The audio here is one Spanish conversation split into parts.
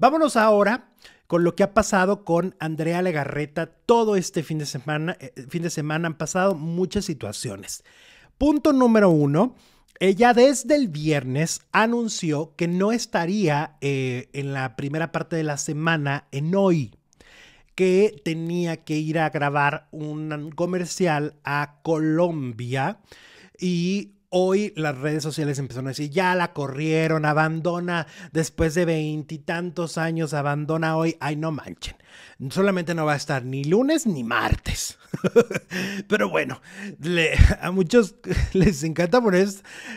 Vámonos ahora con lo que ha pasado con Andrea Legarreta todo este fin de semana. Eh, eh, fin de semana han pasado muchas situaciones. Punto número uno. Ella desde el viernes anunció que no estaría eh, en la primera parte de la semana en hoy, que tenía que ir a grabar un comercial a Colombia y hoy las redes sociales empezaron a decir, ya la corrieron, abandona después de veintitantos años, abandona hoy. Ay, no manchen. Solamente no va a estar ni lunes ni martes. Pero bueno, a muchos les encanta poner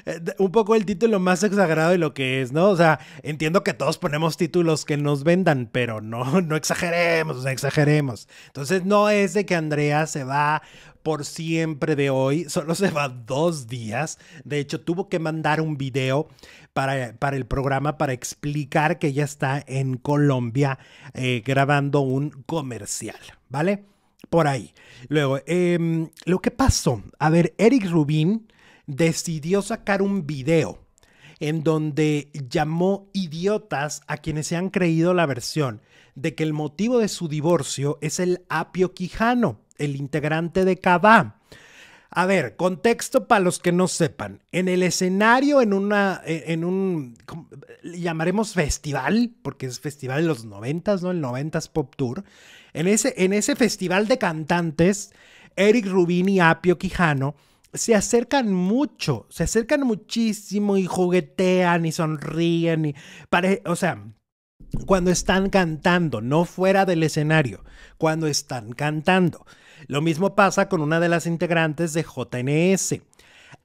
eh, un poco el título más exagerado de lo que es, ¿no? O sea, entiendo que todos ponemos títulos que nos vendan, pero no, no exageremos, no exageremos. Entonces no es de que Andrea se va por siempre de hoy. Solo se va dos días. De hecho, tuvo que mandar un video para, el programa para explicar que ella está en Colombia eh, grabando un comercial, ¿vale? Por ahí. Luego, em, lo que pasó. A ver, Eric Rubin decidió sacar un video en donde llamó idiotas a quienes se han creído la versión de que el motivo de su divorcio es el apio quijano el integrante de cada A ver, contexto para los que no sepan. En el escenario, en una, e, en un, llamaremos festival, porque es festival de los noventas, ¿no? El noventas Pop Tour. En ese, en ese festival de cantantes, Eric Rubin y Apio Quijano se acercan mucho, se acercan muchísimo y juguetean y sonríen y o sea, cuando están cantando, no fuera del escenario, cuando están cantando. Lo mismo pasa con una de las integrantes de JNS.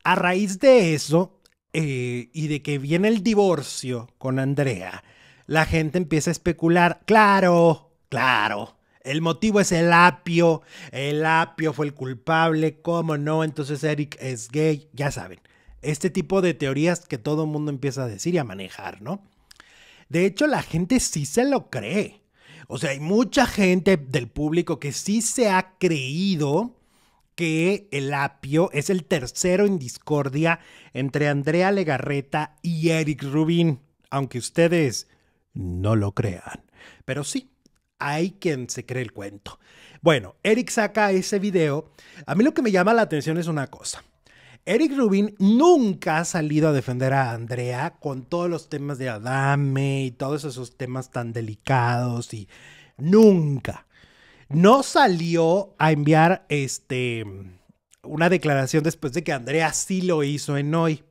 A raíz de eso eh, y de que viene el divorcio con Andrea, la gente empieza a especular, claro, claro. El motivo es el apio. El apio fue el culpable. ¿Cómo no? Entonces Eric es gay. Ya saben. Este tipo de teorías que todo el mundo empieza a decir y a manejar, ¿no? De hecho, la gente sí se lo cree. O sea, hay mucha gente del público que sí se ha creído que el apio es el tercero en discordia entre Andrea Legarreta y Eric Rubin, aunque ustedes no lo crean. Pero sí, hay quien se cree el cuento. Bueno, Eric saca ese video. A mí lo que me llama la atención es una cosa. Eric Rubin nunca ha salido a defender a Andrea con todos los temas de Adame y todos esos temas tan delicados y nunca. No salió a enviar este una declaración después de que Andrea sí lo hizo en hoy.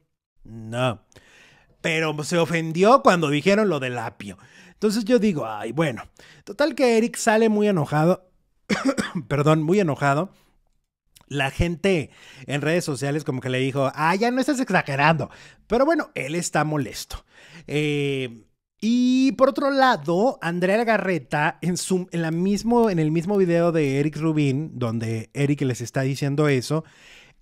No. Pero se ofendió cuando dijeron lo del apio. Entonces yo digo, ay, bueno, total que Eric sale muy enojado, perdón, muy enojado la gente en redes sociales como que le dijo, ah, ya no estás exagerando. Pero bueno, él está molesto. Eh, y por otro lado, Andrea Garreta, en, su, en, mismo, en el mismo video de Eric Rubin, donde Eric les está diciendo eso,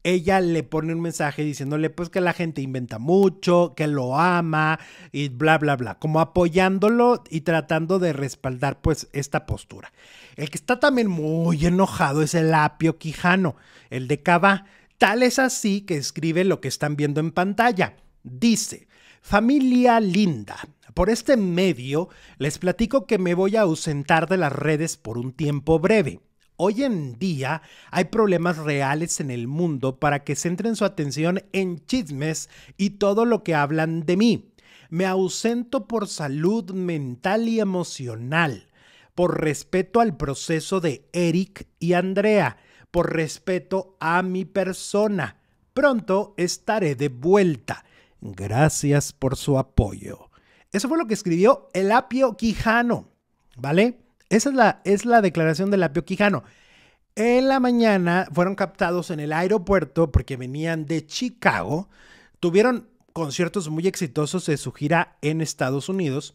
ella le pone un mensaje diciéndole pues que la gente inventa mucho, que lo ama y bla, bla, bla, como apoyándolo y tratando de respaldar pues esta postura. El que está también muy enojado es el apio Quijano, el de Cava. Tal es así que escribe lo que están viendo en pantalla. Dice, familia linda, por este medio les platico que me voy a ausentar de las redes por un tiempo breve hoy en día hay problemas reales en el mundo para que centren su atención en chismes y todo lo que hablan de mí. Me ausento por salud mental y emocional, por respeto al proceso de Eric y Andrea, por respeto a mi persona. Pronto estaré de vuelta. Gracias por su apoyo. Eso fue lo que escribió el apio Quijano, ¿vale? Esa es la, es la declaración de apio Quijano. En la mañana fueron captados en el aeropuerto porque venían de Chicago. Tuvieron conciertos muy exitosos de su gira en Estados Unidos.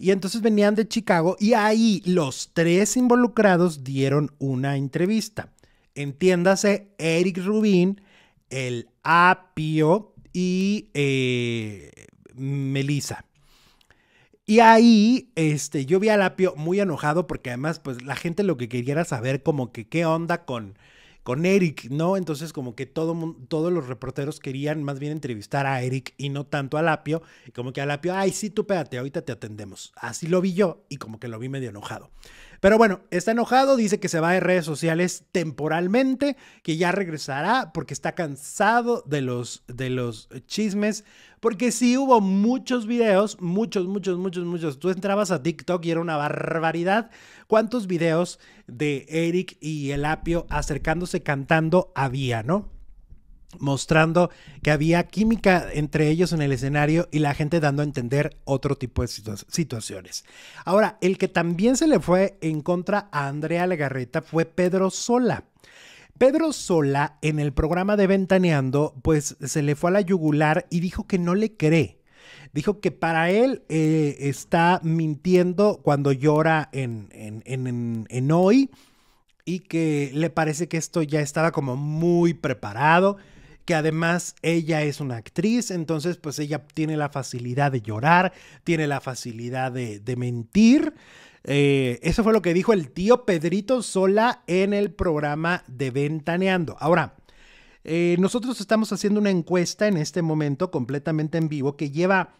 Y entonces venían de Chicago y ahí los tres involucrados dieron una entrevista. Entiéndase, Eric Rubin, el Apio y eh, Melissa. Y ahí, este, yo vi a Lapio muy enojado porque además, pues la gente lo que quería era saber como que qué onda con, con Eric, ¿no? Entonces como que todo, todos los reporteros querían más bien entrevistar a Eric y no tanto a Lapio. Y como que a Lapio, ay, sí, tú pégate, ahorita te atendemos. Así lo vi yo y como que lo vi medio enojado. Pero bueno, está enojado, dice que se va de redes sociales temporalmente, que ya regresará porque está cansado de los, de los chismes. Porque sí hubo muchos videos, muchos, muchos, muchos, muchos. Tú entrabas a TikTok y era una barbaridad. ¿Cuántos videos de Eric y el apio acercándose cantando había, no? mostrando que había química entre ellos en el escenario y la gente dando a entender otro tipo de situaciones. Ahora, el que también se le fue en contra a Andrea Legarreta fue Pedro Sola. Pedro Sola en el programa de Ventaneando, pues se le fue a la yugular y dijo que no le cree. Dijo que para él eh, está mintiendo cuando llora en, en hoy y que le parece que esto ya estaba como muy preparado que además ella es una actriz, entonces pues ella tiene la facilidad de llorar, tiene la facilidad de, mentir. Eh, eso fue lo que dijo el tío Pedrito Sola en el programa de Ventaneando. Ahora, eh, nosotros estamos haciendo una encuesta en este momento completamente en vivo que lleva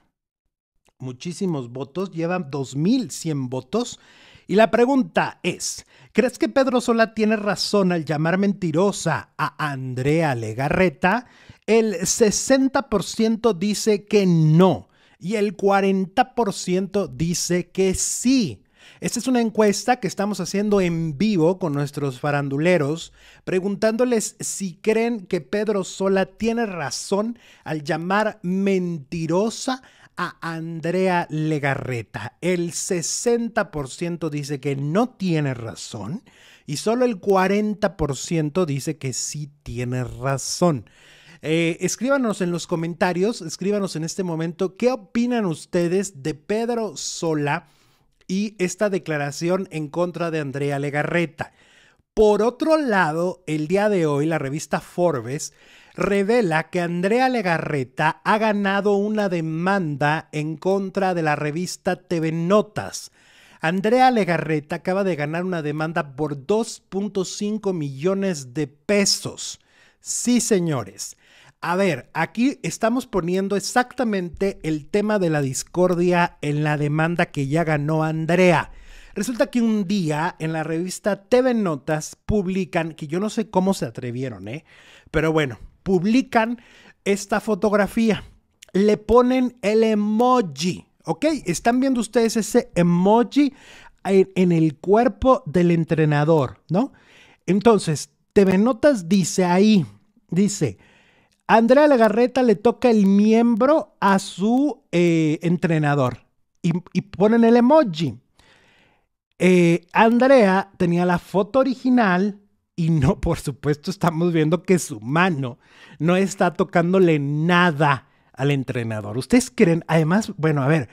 muchísimos votos, lleva 2.100 votos. Y la pregunta es, ¿crees que Pedro Sola tiene razón al llamar mentirosa a Andrea Legarreta? El 60% dice que no y el 40% dice que sí. Esta es una encuesta que estamos haciendo en vivo con nuestros faranduleros, preguntándoles si creen que Pedro Sola tiene razón al llamar mentirosa a Andrea Legarreta. El 60% dice que no tiene razón y solo el 40% dice que sí tiene razón. Eh, escríbanos en los comentarios, escríbanos en este momento qué opinan ustedes de Pedro Sola y esta declaración en contra de Andrea Legarreta. Por otro lado, el día de hoy la revista Forbes revela que Andrea Legarreta ha ganado una demanda en contra de la revista TV Notas. Andrea Legarreta acaba de ganar una demanda por 2.5 millones de pesos. Sí, señores. A ver, aquí estamos poniendo exactamente el tema de la discordia en la demanda que ya ganó Andrea. Resulta que un día en la revista TV Notas publican, que yo no sé cómo se atrevieron, ¿eh? Pero bueno, publican esta fotografía. Le ponen el emoji, ¿ok? Están viendo ustedes ese emoji en el cuerpo del entrenador, ¿no? Entonces, TV Notas dice ahí, dice, Andrea Lagarreta le toca el miembro a su eh, entrenador y, ponen el emoji. Eh, Andrea tenía la foto original y no, por supuesto, estamos viendo que su mano no está tocándole nada al entrenador. ¿Ustedes creen? Además, bueno, a ver,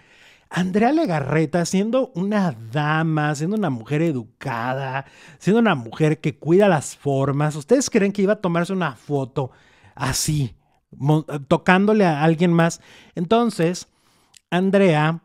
Andrea Legarreta, siendo una dama, siendo una mujer educada, siendo una mujer que cuida las formas, ¿ustedes creen que iba a tomarse una foto así, tocándole a alguien más? Entonces, Andrea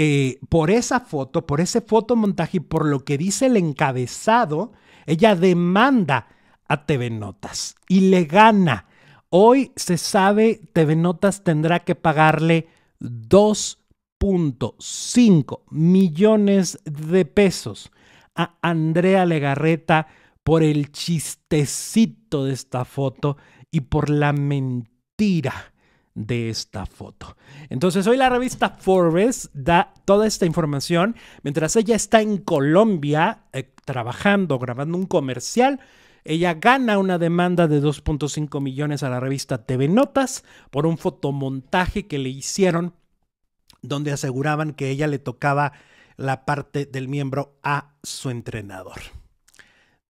eh, por esa foto, por ese fotomontaje y por lo que dice el encabezado, ella demanda a TV Notas y le gana. Hoy se sabe, TV Notas tendrá que pagarle 2.5 millones de pesos a Andrea Legarreta por el chistecito de esta foto y por la mentira de esta foto. Entonces hoy la revista Forbes da toda esta información mientras ella está en Colombia eh, trabajando, grabando un comercial. Ella gana una demanda de 2.5 millones a la revista TV Notas por un fotomontaje que le hicieron donde aseguraban que ella le tocaba la parte del miembro a su entrenador.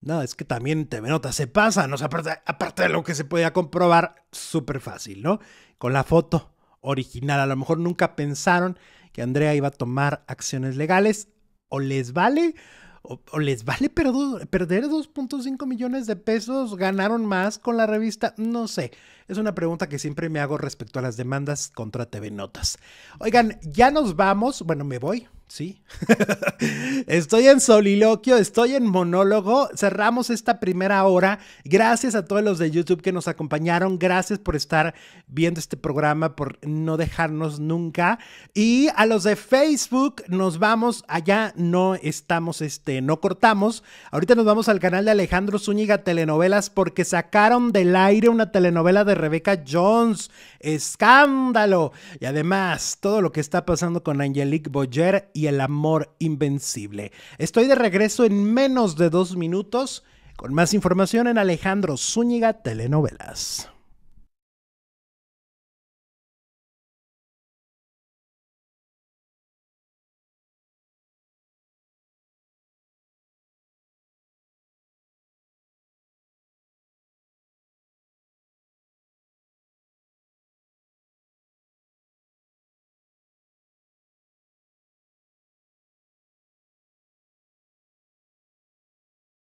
No, es que también TV Notas se pasa, ¿no? se aparte, aparte, de lo que se podía comprobar, súper fácil, ¿no? con la foto original. A lo mejor nunca pensaron que Andrea iba a tomar acciones legales o les vale. O, les vale perder 2.5 millones de pesos, ganaron más con la revista, no sé. Es una pregunta que siempre me hago respecto a las demandas contra TV Notas. Oigan, ya nos vamos, bueno, me voy, Sí. estoy en soliloquio, estoy en monólogo. Cerramos esta primera hora. Gracias a todos los de YouTube que nos acompañaron. Gracias por estar viendo este programa, por no dejarnos nunca. Y a los de Facebook, nos vamos allá. No estamos, este, no cortamos. Ahorita nos vamos al canal de Alejandro Zúñiga Telenovelas porque sacaron del aire una telenovela de Rebeca Jones. Escándalo. Y además, todo lo que está pasando con Angelique Boyer y el amor invencible. Estoy de regreso en menos de dos minutos con más información en Alejandro Zúñiga Telenovelas.